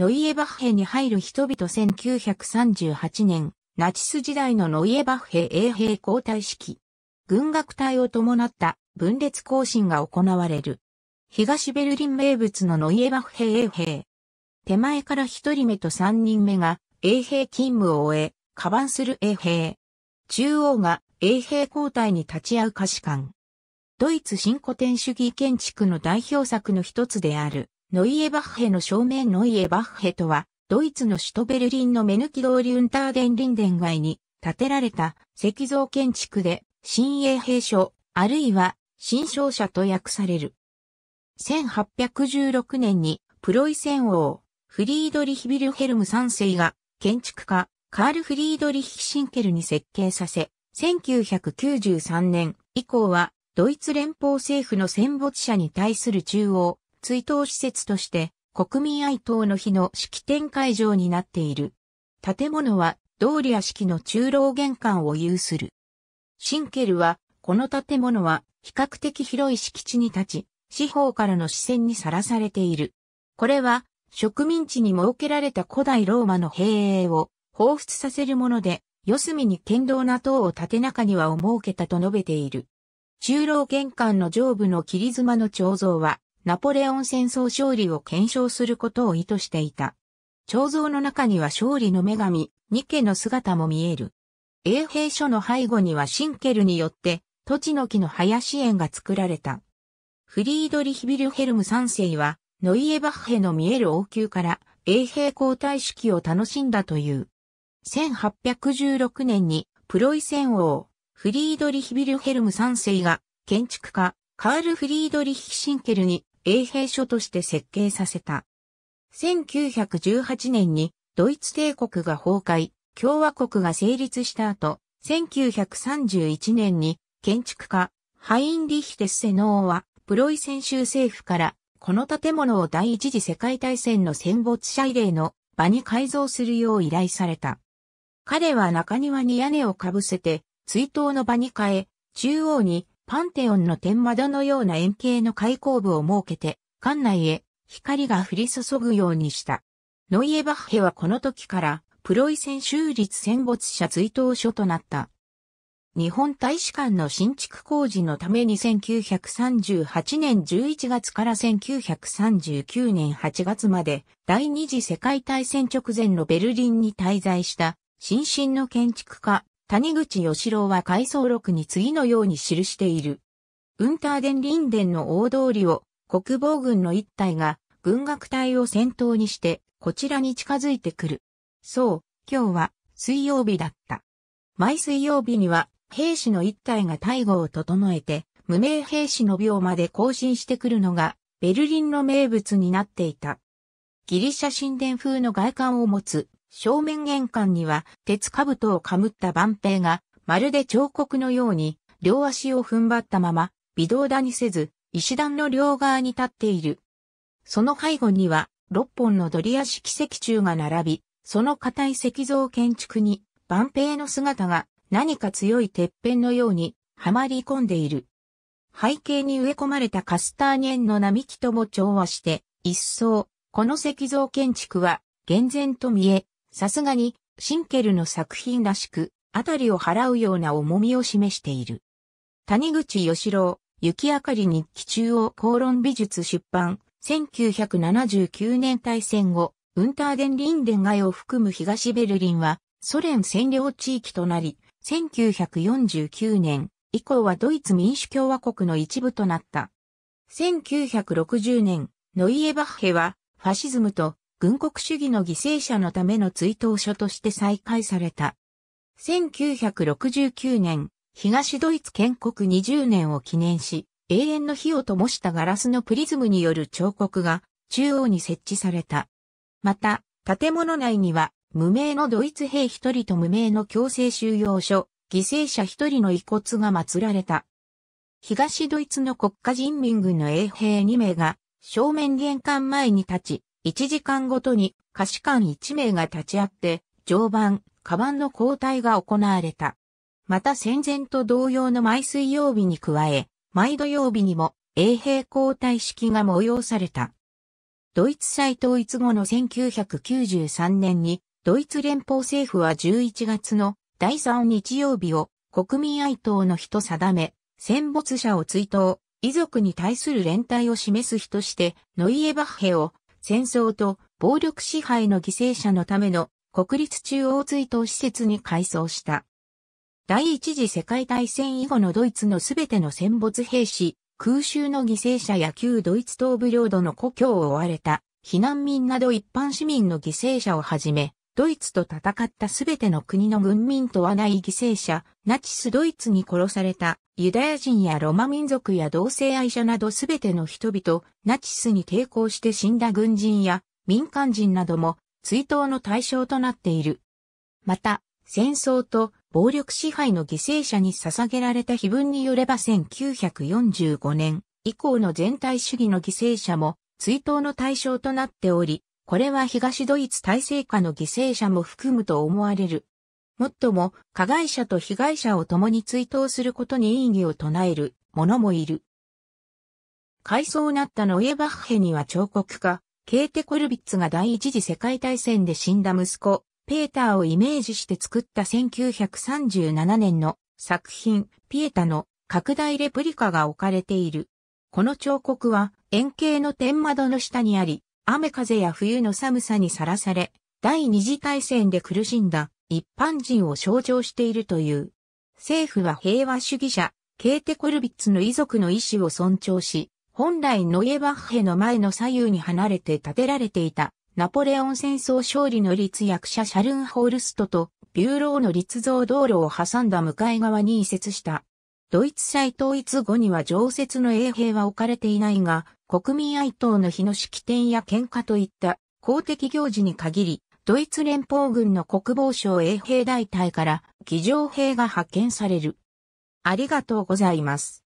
ノイエバッヘに入る人々1938年、ナチス時代のノイエバッヘ衛兵交代式。軍楽隊を伴った分裂行進が行われる。東ベルリン名物のノイエバッヘ衛兵。手前から一人目と三人目が衛兵勤務を終え、カバンする衛兵。中央が衛兵交代に立ち会う歌詞館。ドイツ新古典主義建築の代表作の一つである、ノイエバッヘの正面ノイエバッヘとは、ドイツの首都ベルリンの目抜き通りウンターデンリンデン街に建てられた石像建築で、新鋭兵所、あるいは新商社と訳される。1816年にプロイセン王、フリードリヒ・ビルヘルム三世が建築家、カール・フリードリヒ・シンケルに設計させ、1993年以降はドイツ連邦政府の戦没者に対する中央、追悼施設として国民哀悼の日の式典会場になっている。建物は道理屋式の中老玄関を有する。シンケルは、この建物は比較的広い敷地に立ち、四方からの視線にさらされている。これは植民地に設けられた古代ローマの兵営を彷彿させるもので、四隅に堅牢な塔を縦中には設けたと述べている。中老玄関の上部の切妻の彫像は、ナポレオン戦争勝利を検証することを意図していた。彫像の中には勝利の女神、ニケの姿も見える。衛兵所の背後にはシンケルによって、土地の木の林園が作られた。フリードリヒ・ビルヘルム3世は、ノイエバッヘの見える王宮から衛兵交代式を楽しんだという。1816年にプロイセン王、フリードリヒ・ビルヘルム3世が建築家、カール・フリードリヒ・シンケルに衛兵所として設計させた。1918年にドイツ帝国が崩壊、共和国が成立した後、1931年に建築家、ハインリヒテスセノーは、プロイセン州政府から、この建物を第一次世界大戦の戦没者慰霊の場に改造するよう依頼された。彼は中庭に屋根をかぶせて、追悼の場に変え、中央にパンテオンの天窓のような円形の開口部を設けて、館内へ光が降り注ぐようにした。ノイエバッヘはこの時から、プロイセン州立戦没者追悼所となった。日本大使館の新築工事のために1938年11月から1939年8月まで第二次世界大戦直前のベルリンに滞在した新進の建築家谷口義郎は回想録に次のように記している。ウンターデンリンデンの大通りを国防軍の一隊が軍楽隊を先頭にしてこちらに近づいてくる。そう、今日は水曜日だった。毎水曜日には兵士の一隊が大護を整えて無名兵士の秒まで更新してくるのがベルリンの名物になっていた。ギリシャ神殿風の外観を持つ正面玄関には鉄兜をかぶった万平が、まるで彫刻のように、両足を踏ん張ったまま、微動だにせず、石段の両側に立っている。その背後には、六本のドリア式石柱が並び、その硬い石像建築に、万平の姿が何か強い鉄片のように、はまり込んでいる。背景に植え込まれたカスターニエンの並木とも調和して、一層、この石像建築は、厳然と見え、さすがに、シンケルの作品らしく、あたりを払うような重みを示している。谷口義郎、雪明かり日記中央公論美術出版、1979年大戦後、ウンターデンリンデン街を含む東ベルリンは、ソ連占領地域となり、1949年以降はドイツ民主共和国の一部となった。1960年、ノイエバッヘは、ファシズムと軍国主義の犠牲者のための追悼書として再開された。1969年、東ドイツ建国20年を記念し、永遠の火を灯したガラスのプリズムによる彫刻が中央に設置された。また、建物内には無名のドイツ兵一人と無名の強制収容所、犠牲者一人の遺骨が祀られた。東ドイツの国家人民軍の衛兵2名が正面玄関前に立ち、1時間ごとに歌詞官1名が立ち会って、常磐、カバンの交代が行われた。また戦前と同様の毎水曜日に加え、毎土曜日にも衛兵交代式が催された。ドイツ再統一後の1993年に、ドイツ連邦政府は11月の第3日曜日を国民哀悼の日と定め、戦没者を追悼、遺族に対する連帯を示す日として、ノイエバッヘを戦争と暴力支配の犠牲者のための国立中央追悼施設に改装した。第一次世界大戦以後のドイツのすべての戦没兵士、空襲の犠牲者や旧ドイツ東部領土の故郷を追われた避難民など一般市民の犠牲者をはじめ、ドイツと戦ったすべての国の軍民とはない犠牲者、ナチスドイツに殺されたユダヤ人やロマ民族や同性愛者などすべての人々、ナチスに抵抗して死んだ軍人や民間人なども追悼の対象となっている。また、戦争と暴力支配の犠牲者に捧げられた碑文によれば1945年以降の全体主義の犠牲者も追悼の対象となっており、これは東ドイツ体制下の犠牲者も含むと思われる。もっとも、加害者と被害者を共に追悼することに意義を唱える者もいる。回想なったノイエバッヘには彫刻家、ケーテ・コルビッツが第一次世界大戦で死んだ息子、ペーターをイメージして作った1937年の作品、ピエタの拡大レプリカが置かれている。この彫刻は円形の天窓の下にあり、雨風や冬の寒さにさらされ、第二次大戦で苦しんだ一般人を象徴しているという。政府は平和主義者、ケーテ・コルビッツの遺族の意思を尊重し、本来ノイエバッヘの前の左右に離れて建てられていたナポレオン戦争勝利の立役者シャルン・ホールストとビューローの立像道路を挟んだ向かい側に移設した。ドイツ再統一後には常設の衛兵は置かれていないが、国民哀悼の日の式典や喧嘩といった公的行事に限り、ドイツ連邦軍の国防省衛兵大隊から騎乗兵が派遣される。ありがとうございます。